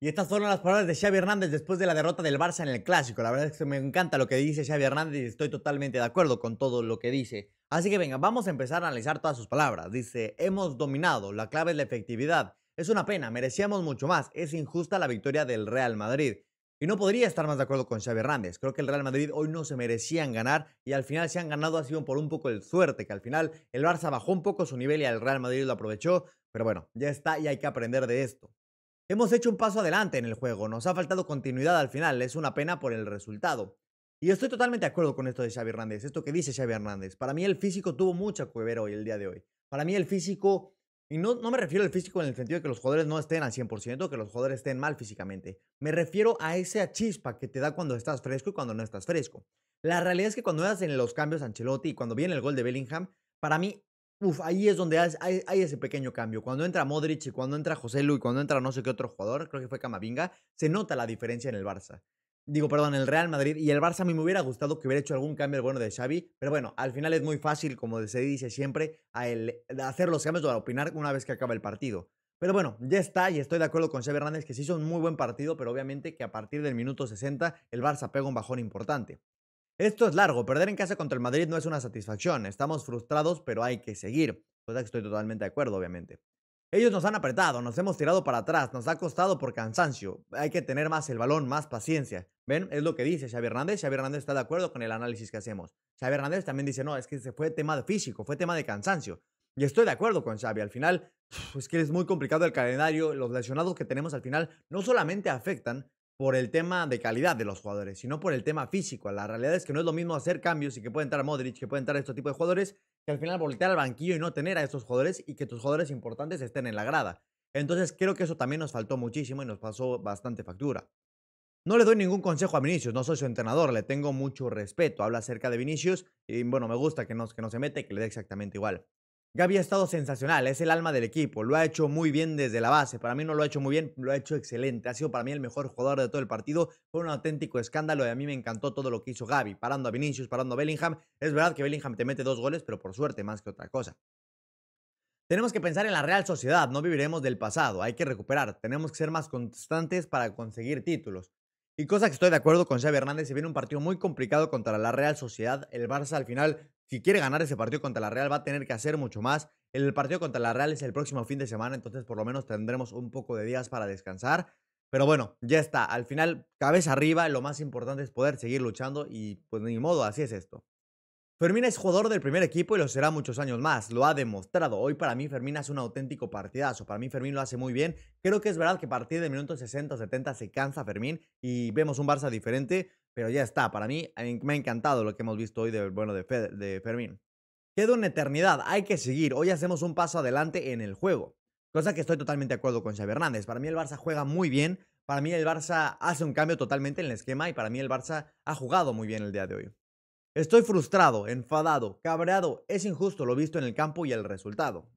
Y estas fueron las palabras de Xavi Hernández después de la derrota del Barça en el Clásico. La verdad es que me encanta lo que dice Xavi Hernández y estoy totalmente de acuerdo con todo lo que dice. Así que venga, vamos a empezar a analizar todas sus palabras. Dice, hemos dominado, la clave es la efectividad. Es una pena, merecíamos mucho más. Es injusta la victoria del Real Madrid. Y no podría estar más de acuerdo con Xavi Hernández. Creo que el Real Madrid hoy no se merecían ganar y al final se han ganado ha sido por un poco el suerte, que al final el Barça bajó un poco su nivel y el Real Madrid lo aprovechó. Pero bueno, ya está y hay que aprender de esto. Hemos hecho un paso adelante en el juego, nos ha faltado continuidad al final, es una pena por el resultado. Y estoy totalmente de acuerdo con esto de Xavi Hernández, esto que dice Xavi Hernández. Para mí el físico tuvo mucho que ver hoy, el día de hoy. Para mí el físico, y no, me refiero al físico en el sentido de que los jugadores no estén al 100%, que los jugadores estén mal físicamente. Me refiero a esa chispa que te da cuando estás fresco y cuando no estás fresco. La realidad es que cuando en los cambios Ancelotti y cuando viene el gol de Bellingham, para mí Uf, ahí es donde hay, ese pequeño cambio. Cuando entra Modric y cuando entra José Luis y cuando entra no sé qué otro jugador, creo que fue Camavinga, se nota la diferencia en el Barça. Digo, perdón, en el Real Madrid y el Barça a mí me hubiera gustado que hubiera hecho algún cambio bueno de Xavi, pero bueno, al final es muy fácil, como se dice siempre, a hacer los cambios o a opinar una vez que acaba el partido. Pero bueno, ya está y estoy de acuerdo con Xavi Hernández que se hizo un muy buen partido, pero obviamente que a partir del minuto 60 el Barça pega un bajón importante. Esto es largo, perder en casa contra el Madrid no es una satisfacción, estamos frustrados pero hay que seguir, cosa que estoy totalmente de acuerdo obviamente. Ellos nos han apretado, nos hemos tirado para atrás, nos ha costado por cansancio, hay que tener más el balón, más paciencia. ¿Ven? Es lo que dice Xavi Hernández, Xavi Hernández está de acuerdo con el análisis que hacemos. Xavi Hernández también dice, no, es que se fue tema de físico, fue tema de cansancio. Y estoy de acuerdo con Xavi, al final es que es muy complicado el calendario, los lesionados que tenemos al final no solamente afectan, por el tema de calidad de los jugadores, sino por el tema físico. La realidad es que no es lo mismo hacer cambios y que puede entrar Modric, que puede entrar este tipo de jugadores, que al final voltear al banquillo y no tener a estos jugadores y que tus jugadores importantes estén en la grada. Entonces creo que eso también nos faltó muchísimo y nos pasó bastante factura. No le doy ningún consejo a Vinicius, no soy su entrenador, le tengo mucho respeto. Habla acerca de Vinicius y bueno, me gusta que no, que no se mete, que le dé exactamente igual. Gabi ha estado sensacional, es el alma del equipo, lo ha hecho muy bien desde la base, para mí no lo ha hecho muy bien, lo ha hecho excelente, ha sido para mí el mejor jugador de todo el partido, fue un auténtico escándalo y a mí me encantó todo lo que hizo Gabi, parando a Vinicius, parando a Bellingham, es verdad que Bellingham te mete dos goles, pero por suerte más que otra cosa. Tenemos que pensar en la real sociedad, no viviremos del pasado, hay que recuperar, tenemos que ser más constantes para conseguir títulos. Y cosa que estoy de acuerdo con Xavi Hernández, se viene un partido muy complicado contra la Real Sociedad. El Barça al final si quiere ganar ese partido contra la Real, va a tener que hacer mucho más. El partido contra la Real es el próximo fin de semana, entonces por lo menos tendremos un poco de días para descansar. Pero bueno, ya está. Al final, cabeza arriba, lo más importante es poder seguir luchando y pues ni modo, así es esto. Fermín es jugador del primer equipo y lo será muchos años más, lo ha demostrado. Hoy para mí Fermín hace un auténtico partidazo, para mí Fermín lo hace muy bien. Creo que es verdad que a partir de minutos 60 70 se cansa Fermín y vemos un Barça diferente, pero ya está, para mí, me ha encantado lo que hemos visto hoy de, bueno, de, de Fermín. Queda una eternidad, hay que seguir. Hoy hacemos un paso adelante en el juego. Cosa que estoy totalmente de acuerdo con Xavi Hernández. Para mí el Barça juega muy bien, para mí el Barça hace un cambio totalmente en el esquema y para mí el Barça ha jugado muy bien el día de hoy. Estoy frustrado, enfadado, cabreado, es injusto lo visto en el campo y el resultado.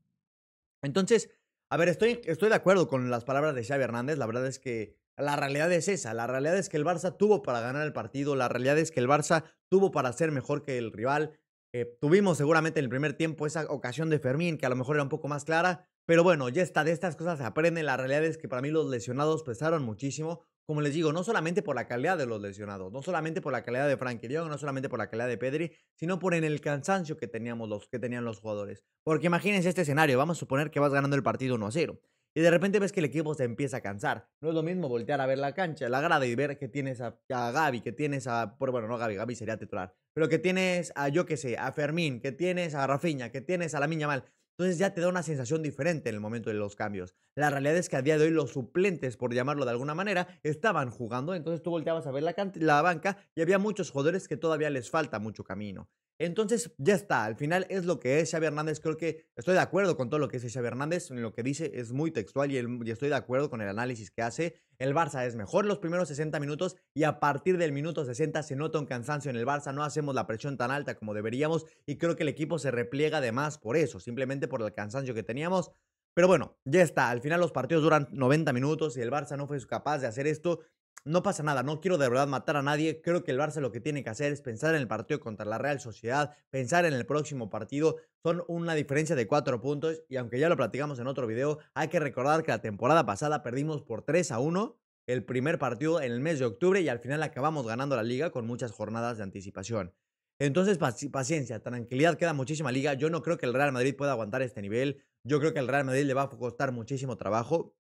Entonces, a ver, estoy, estoy de acuerdo con las palabras de Xavi Hernández, la verdad es que la realidad es esa, la realidad es que el Barça tuvo para ganar el partido, la realidad es que el Barça tuvo para ser mejor que el rival. Eh, tuvimos seguramente en el primer tiempo esa ocasión de Fermín, que a lo mejor era un poco más clara, pero bueno, ya está, de estas cosas se aprende. La realidad es que para mí los lesionados pesaron muchísimo, como les digo, no solamente por la calidad de los lesionados, no solamente por la calidad de Franky Diogo, no solamente por la calidad de Pedri, sino por en el cansancio que teníamos los que tenían los jugadores. Porque imagínense este escenario, vamos a suponer que vas ganando el partido 1 a 0. Y de repente ves que el equipo se empieza a cansar. No es lo mismo voltear a ver la cancha, la grada y ver que tienes a, Gaby, que tienes a. Bueno, no Gaby, Gaby sería titular. Pero que tienes a, yo que sé, a Fermín, que tienes a Rafiña, que tienes a la Miña Mal. Entonces ya te da una sensación diferente en el momento de los cambios. La realidad es que a día de hoy los suplentes, por llamarlo de alguna manera, estaban jugando. Entonces tú volteabas a ver la, la banca y había muchos jugadores que todavía les falta mucho camino. Entonces, ya está, al final es lo que es Xavi Hernández. Creo que estoy de acuerdo con todo lo que dice Xavi Hernández, en lo que dice es muy textual y, y, estoy de acuerdo con el análisis que hace. El Barça es mejor los primeros 60 minutos y a partir del minuto 60 se nota un cansancio en el Barça, no hacemos la presión tan alta como deberíamos y creo que el equipo se repliega además por eso, simplemente por el cansancio que teníamos. Pero bueno, ya está, al final los partidos duran 90 minutos y el Barça no fue capaz de hacer esto no pasa nada, no quiero de verdad matar a nadie. Creo que el Barça lo que tiene que hacer es pensar en el partido contra la Real Sociedad, pensar en el próximo partido. Son una diferencia de cuatro puntos y aunque ya lo platicamos en otro video, hay que recordar que la temporada pasada perdimos por 3 a 1 el primer partido en el mes de octubre y al final acabamos ganando la liga con muchas jornadas de anticipación. Entonces, paciencia, tranquilidad, queda muchísima liga. Yo no creo que el Real Madrid pueda aguantar este nivel. Yo creo que el Real Madrid le va a costar muchísimo trabajo.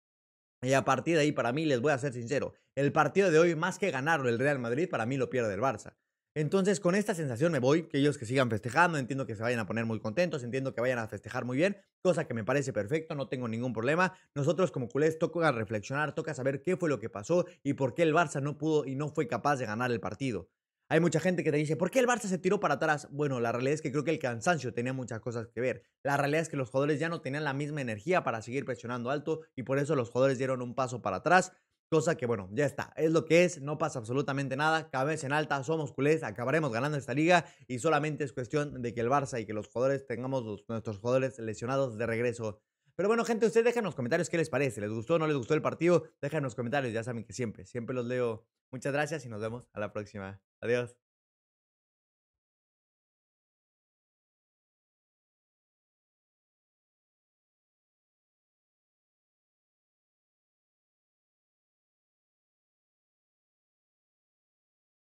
Y a partir de ahí, para mí, les voy a ser sincero, el partido de hoy, más que ganarlo el Real Madrid, para mí lo pierde el Barça. Entonces, con esta sensación me voy, que ellos que sigan festejando, entiendo que se vayan a poner muy contentos, entiendo que vayan a festejar muy bien, cosa que me parece perfecto, no tengo ningún problema. Nosotros como culés toca reflexionar, toca saber qué fue lo que pasó y por qué el Barça no pudo y no fue capaz de ganar el partido. Hay mucha gente que te dice, ¿por qué el Barça se tiró para atrás? Bueno, la realidad es que creo que el cansancio tenía muchas cosas que ver. La realidad es que los jugadores ya no tenían la misma energía para seguir presionando alto y por eso los jugadores dieron un paso para atrás. Cosa que, bueno, ya está, es lo que es, no pasa absolutamente nada, cabeza en alta, somos culés, acabaremos ganando esta liga y solamente es cuestión de que el Barça y que los jugadores tengamos nuestros jugadores lesionados de regreso pero bueno, gente, ustedes dejen los comentarios qué les parece. ¿Les gustó o no les gustó el partido? Dejen los comentarios, ya saben que siempre, siempre los leo. Muchas gracias y nos vemos a la próxima. Adiós.